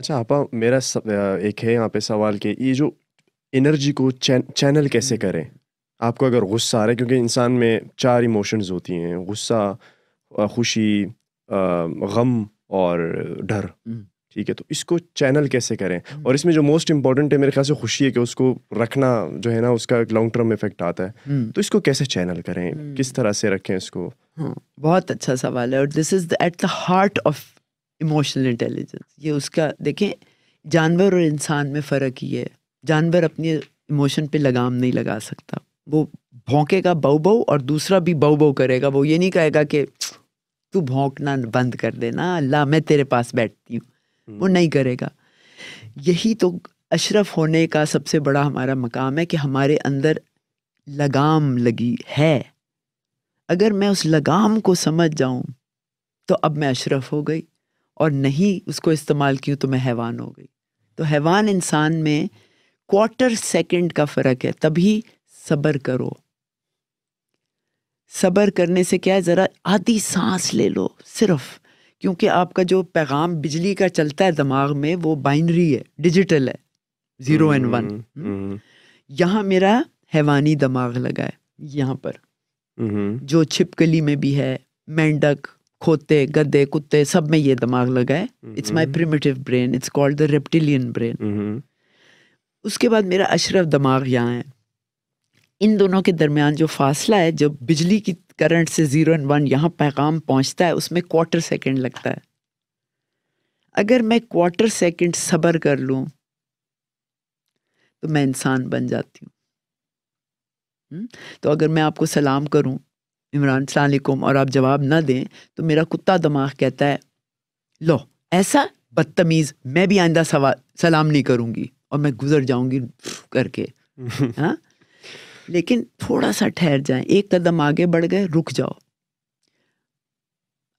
अच्छा आपा मेरा सब, एक है यहाँ पे सवाल कि ये जो एनर्जी को चैन, चैनल कैसे हम्म। करें आपको अगर गुस्सा आ रहा है क्योंकि इंसान में चार इमोशंस होती हैं गुस्सा खुशी गम और डर हम्म। ठीक है तो इसको चैनल कैसे करें हम्म। और इसमें जो मोस्ट इंपॉर्टेंट है मेरे ख्याल से खुशी है कि उसको रखना जो है ना उसका एक लॉन्ग टर्म इफेक्ट आता है तो इसको कैसे चैनल करें किस तरह से रखें इसको हाँ, बहुत अच्छा सवाल है और this is at the heart of emotional intelligence ये उसका देखें जानवर और इंसान में फ़र्क ये है जानवर अपने इमोशन पे लगाम नहीं लगा सकता वो भौंकेगा बऊ बहु और दूसरा भी बहु बहु करेगा वो ये नहीं कहेगा कि तू भौंकना बंद कर देना अल्लाह मैं तेरे पास बैठती हूँ वो हम्म। नहीं करेगा यही तो अशरफ होने का सबसे बड़ा हमारा मकाम है कि हमारे अंदर लगाम लगी है अगर मैं उस लगाम को समझ जाऊँ तो अब मैं अशरफ हो गई और नहीं उसको इस्तेमाल की तो मैं हैवान हो गई तो हैवान इंसान में क्वार्टर सेकंड का फ़र्क है तभी सब्र करो सब्र करने से क्या है ज़रा आधी सांस ले लो सिर्फ क्योंकि आपका जो पैगाम बिजली का चलता है दिमाग में वो बाइनरी है डिजिटल है ज़ीरो एंड वन यहाँ मेरा हैवानी दिमाग लगा है यहाँ पर हम्म। जो छिपकली में भी है मेंढक खोते गद्दे कुत्ते सब में ये दिमाग लगाए it's my primitive brain it's called the reptilian brain उसके बाद मेरा अशरफ दिमाग यहाँ है इन दोनों के दरमियान जो फासला है जब बिजली की करंट से ज़ीरो एंड वन यहाँ पैगाम पहुँचता है उसमें क्वार्टर सेकेंड लगता है अगर मैं क्वार्टर सेकेंड सब्र कर लूँ तो मैं इंसान बन जाती हूँ हम्म? तो अगर मैं आपको सलाम करूँ इमरान सलाकुम और आप जवाब ना दें तो मेरा कुत्ता दिमाग कहता है लो ऐसा बदतमीज़ मैं भी आइंदा सवाल सलाम नहीं करूँगी और मैं गुजर जाऊँगी करके हाँ लेकिन थोड़ा सा ठहर जाए एक कदम आगे बढ़ गए रुक जाओ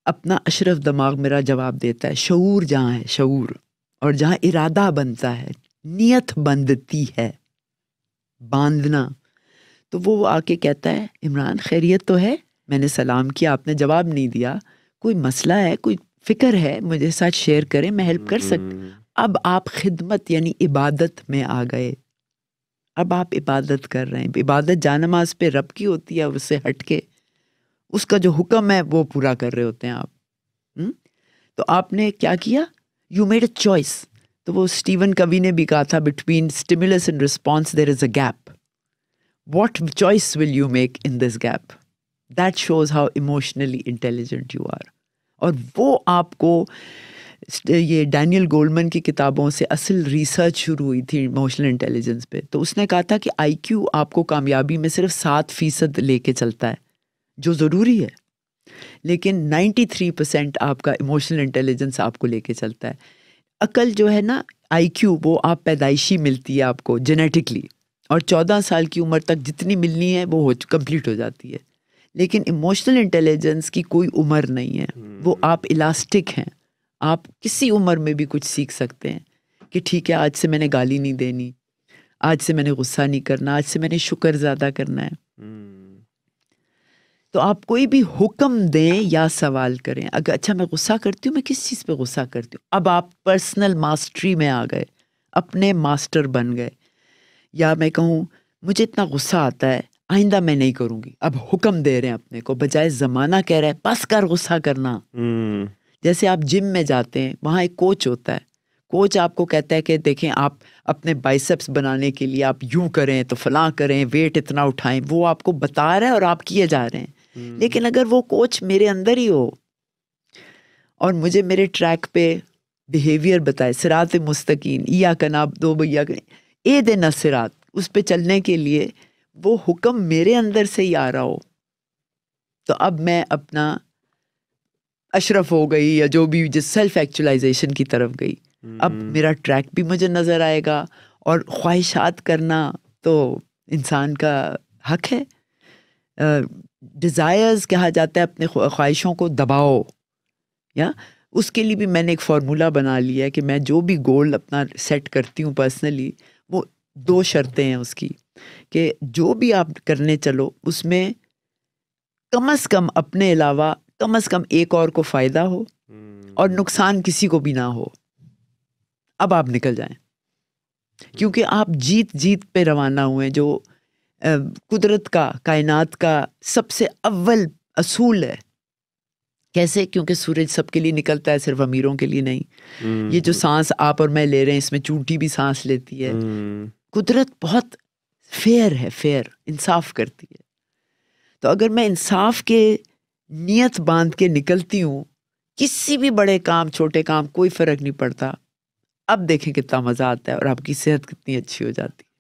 अपना अशरफ दिमाग मेरा जवाब देता है शूर जहाँ है शूर और जहाँ इरादा बनता है नियत बंधती है बांधना तो वो आके कहता है इमरान खैरियत तो है मैंने सलाम किया आपने जवाब नहीं दिया कोई मसला है कोई फ़िक्र है मुझे साथ शेयर करें मैं हेल्प कर सकती हम्म। अब आप खिदमत यानी इबादत में आ गए अब आप इबादत कर रहे हैं इबादत जानमाज पे रब की होती है उससे हट के उसका जो हुक्म है वो पूरा कर रहे होते हैं आप हुँ? हम्म? तो आपने क्या किया यू मेड अ चॉइस तो वो स्टीवन कवि ने भी कहा था between stimulus and response there is a gap what choice will you make in this gap that shows how emotionally intelligent you are और वो आपको ये डैनियल गोल्डमैन की किताबों से असल रिसर्च शुरू हुई थी इमोशनल इंटेलिजेंस पे तो उसने कहा था कि आईक्यू आपको कामयाबी में सिर्फ सात फ़ीसद लेके चलता है जो ज़रूरी है लेकिन 93 परसेंट आपका इमोशनल इंटेलिजेंस आपको लेके चलता है अकल जो है ना आईक्यू वो आप पैदाइशी मिलती है आपको जेनेटिकली और चौदह साल की उम्र तक जितनी मिलनी है वो हो कंप्लीट हो जाती है लेकिन इमोशनल इंटेलिजेंस की कोई उम्र नहीं है हम्म। वो आप इलास्टिक हैं आप किसी उम्र में भी कुछ सीख सकते हैं कि ठीक है आज से मैंने गाली नहीं देनी आज से मैंने गुस्सा नहीं करना आज से मैंने शुक्र ज़्यादा करना है हम्म। तो आप कोई भी हुक्म दें या सवाल करें अगर अच्छा मैं गुस्सा करती हूँ मैं किस चीज़ पे गुस्सा करती हूँ अब आप पर्सनल मास्टरी में आ गए अपने मास्टर बन गए या मैं कहूँ मुझे इतना गुस्सा आता है आइंदा मैं नहीं करूँगी अब हुक्म दे रहे हैं अपने को बजाय ज़माना कह रहे हैं बस कर गुस्सा करना हम्म। जैसे आप जिम में जाते हैं वहाँ एक कोच होता है कोच आपको कहता है कि देखें आप अपने बाइसेप्स बनाने के लिए आप यूं करें तो फलां करें वेट इतना उठाएं वो आपको बता रहा है और आप किए जा रहे हैं हम्म। लेकिन अगर वो कोच मेरे अंदर ही हो और मुझे मेरे ट्रैक पे बिहेवियर बताए सिरात मुस्तकीन या कनाब दो भैया ए दिन असरात उस पर चलने के लिए वो हुक्म मेरे अंदर से ही आ रहा हो तो अब मैं अपना अशरफ हो गई या जो भी जिस सेल्फ एक्चुलाइजेशन की तरफ गई अब हम्म। मेरा ट्रैक भी मुझे नज़र आएगा और ख्वाहिशात करना तो इंसान का हक है डिज़ायर्स कहा जाता है अपने ख्वाहिशों को दबाओ या उसके लिए भी मैंने एक फार्मूला बना लिया है कि मैं जो भी गोल अपना सेट करती हूँ पर्सनली वो दो शर्तें हैं उसकी कि जो भी आप करने चलो उसमें कम अज़ कम अपने अलावा कम अज़ कम एक और को फ़ायदा हो हम्म। और नुकसान किसी को भी ना हो अब आप निकल जाएं क्योंकि आप जीत जीत पे रवाना हुए जो कुदरत का कायनात का सबसे अव्वल असूल है कैसे क्योंकि सूरज सबके लिए निकलता है सिर्फ अमीरों के लिए नहीं ये जो हम्म। सांस आप और मैं ले रहे हैं इसमें चूंटी भी सांस लेती है हम्म। कुदरत बहुत फेयर है फेयर इंसाफ करती है तो अगर मैं इंसाफ के नियत बांध के निकलती हूँ किसी भी बड़े काम छोटे काम कोई फ़र्क नहीं पड़ता अब देखें कितना मज़ा आता है और आपकी सेहत कितनी अच्छी हो जाती है